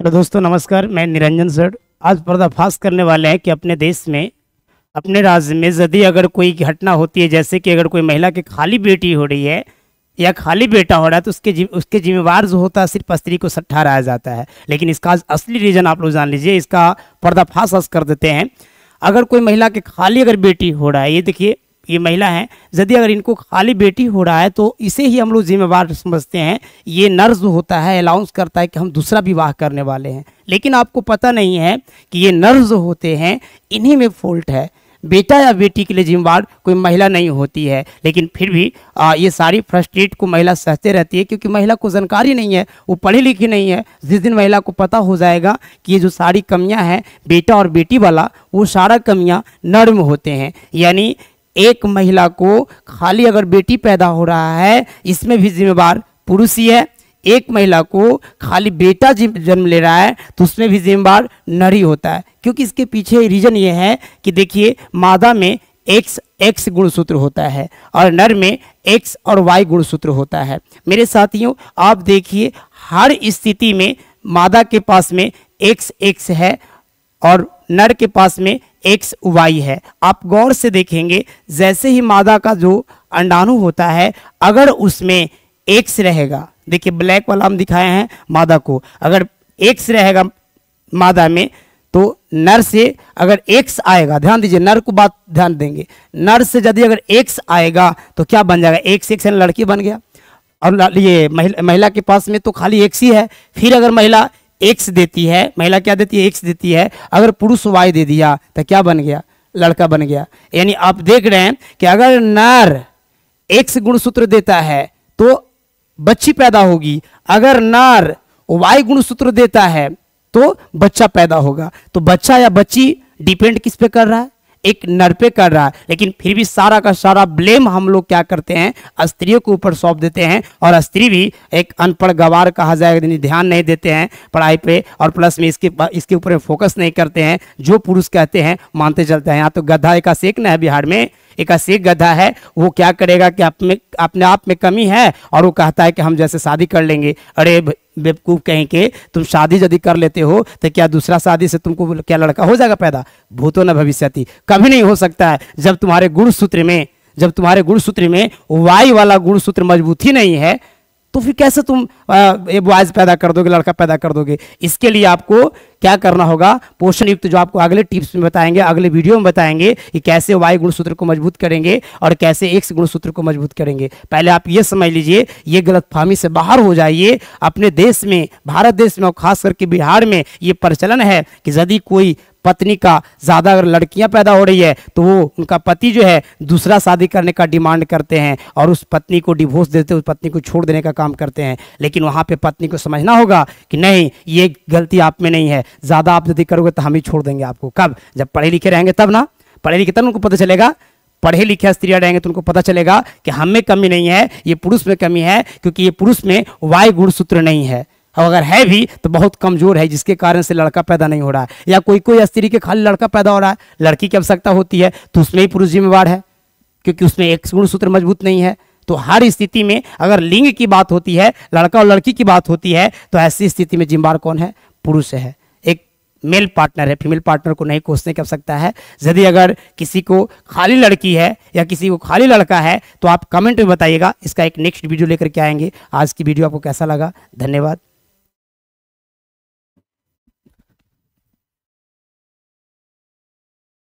hello दोस्तों नमस्कार मैं निरंजन सर आज पर्दाफाश करने वाले हैं कि अपने देश में अपने राज्य में यदि अगर कोई घटना होती है जैसे कि अगर कोई महिला की खाली बेटी हो रही है या खाली बेटा हो रहा है तो उसके जिम, उसके जिम्मेवार जो होता है सिर्फ स्त्री को सट्ठा रहा जाता है लेकिन इसका असली रीज़न आप लोग जान लीजिए इसका पर्दाफाश कर देते हैं अगर कोई महिला के खाली अगर बेटी हो रहा है ये देखिए ये महिला हैं यदि अगर इनको खाली बेटी हो रहा है तो इसे ही हम लोग जिम्मेवार समझते हैं ये नर्स जो होता है अलाउंस करता है कि हम दूसरा विवाह करने वाले हैं लेकिन आपको पता नहीं है कि ये नर्स होते हैं इन्हीं में फॉल्ट है बेटा या बेटी के लिए जिम्मेवार कोई महिला नहीं होती है लेकिन फिर भी आ, ये सारी फ्रस्ट्रेट को महिला सहते रहती है क्योंकि महिला को जानकारी नहीं है वो पढ़ी लिखी नहीं है जिस दिन महिला को पता हो जाएगा कि ये जो सारी कमियां हैं बेटा और बेटी वाला वो सारा कमियां नर्म होते हैं यानी एक महिला को खाली अगर बेटी पैदा हो रहा है इसमें भी जिम्मेवार पुरुष ही है एक महिला को खाली बेटा जन्म ले रहा है तो उसमें भी जिम्मेवार नर ही होता है क्योंकि इसके पीछे रीजन ये है कि देखिए मादा में एक्स एक्स गुणसूत्र होता है और नर में एक्स और वाई गुणसूत्र होता है मेरे साथियों आप देखिए हर स्थिति में मादा के पास में एक्स एक्स है और नर के पास में एक्स वाई है आप गौर से देखेंगे जैसे ही मादा का जो अंडाणु होता है अगर उसमें एक्स रहेगा देखिए ब्लैक वाला हम दिखाए हैं मादा को अगर एक्स रहेगा मादा में तो नर से अगर एक्स आएगा ध्यान दीजिए नर को बात ध्यान देंगे नर से यदि अगर एक्स आएगा तो क्या बन जाएगा एक्स एक्स लड़की बन गया और ये महिला महिला के पास में तो खाली एक्स ही है फिर अगर महिला एक्स देती है महिला क्या देती है एक्स देती है अगर पुरुष वाई दे दिया तो क्या बन गया लड़का बन गया यानी आप देख रहे हैं कि अगर नर एक्स गुणसूत्र देता है तो बच्ची पैदा होगी अगर नर वाई गुणसूत्र देता है तो बच्चा पैदा होगा तो बच्चा या बच्ची डिपेंड किस पे कर रहा है एक नर पे कर रहा है लेकिन फिर भी सारा का सारा ब्लेम हम लोग क्या करते हैं स्त्रियों के ऊपर सौंप देते हैं और स्त्री भी एक अनपढ़ गवार कहा जाएगा यानी ध्यान नहीं देते हैं पढ़ाई पे और प्लस में इसके इसके ऊपर फोकस नहीं करते हैं जो पुरुष कहते हैं मानते चलते हैं यहाँ तो गधा एका सेक न है बिहार में एका सेक गधा है वो क्या करेगा कि अपने अपने आप में कमी है और वो कहता है कि हम जैसे शादी कर लेंगे अरे बेवकूफ़ कहें कि तुम शादी यदि कर लेते हो तो क्या दूसरा शादी से तुमको क्या लड़का हो जाएगा पैदा भूतो न भविष्यति कभी नहीं हो सकता है जब तुम्हारे गुण सूत्र में जब तुम्हारे गुण सूत्र में वाई वाला गुण सूत्र मजबूत ही नहीं है तो फिर कैसे तुम ये बॉयज़ पैदा कर दोगे लड़का पैदा कर दोगे इसके लिए आपको क्या करना होगा पोषण युक्त जो आपको अगले टिप्स में बताएंगे अगले वीडियो में बताएंगे कि कैसे वायु गुणसूत्र को मजबूत करेंगे और कैसे एक्स गुणसूत्र को मजबूत करेंगे पहले आप ये समझ लीजिए ये गलतफहमी से बाहर हो जाइए अपने देश में भारत देश में और खास करके बिहार में ये प्रचलन है कि यदि कोई पत्नी का ज़्यादा अगर लड़कियां पैदा हो रही है तो वो उनका पति जो है दूसरा शादी करने का डिमांड करते हैं और उस पत्नी को डिवोर्स देते उस पत्नी को छोड़ देने का काम करते हैं लेकिन वहाँ पर पत्नी को समझना होगा कि नहीं ये गलती आप में नहीं है ज़्यादा आप यदि करोगे तो हम ही छोड़ देंगे आपको कब जब पढ़े लिखे रहेंगे तब ना पढ़े लिखे तब उनको पता चलेगा पढ़े लिखे स्त्रियाँ रहेंगे तो उनको पता चलेगा कि हम में कमी नहीं है ये पुरुष में कमी है क्योंकि ये पुरुष में वायु गुणसूत्र नहीं है अब अगर है भी तो बहुत कमज़ोर है जिसके कारण से लड़का पैदा नहीं हो रहा है या कोई कोई स्त्री के खाली लड़का पैदा हो रहा है लड़की की आवश्यकता होती है तो उसमें ही पुरुष जिम्मेवार है क्योंकि उसमें एक गुण सूत्र मजबूत नहीं है तो हर स्थिति में अगर लिंग की बात होती है लड़का और लड़की की बात होती है तो ऐसी स्थिति में जिम्मेवार कौन है पुरुष है एक मेल पार्टनर है फीमेल पार्टनर को नहीं कोसने की आवश्यकता है यदि अगर किसी को खाली लड़की है या किसी को खाली लड़का है तो आप कमेंट में बताइएगा इसका एक नेक्स्ट वीडियो लेकर के आएंगे आज की वीडियो आपको कैसा लगा धन्यवाद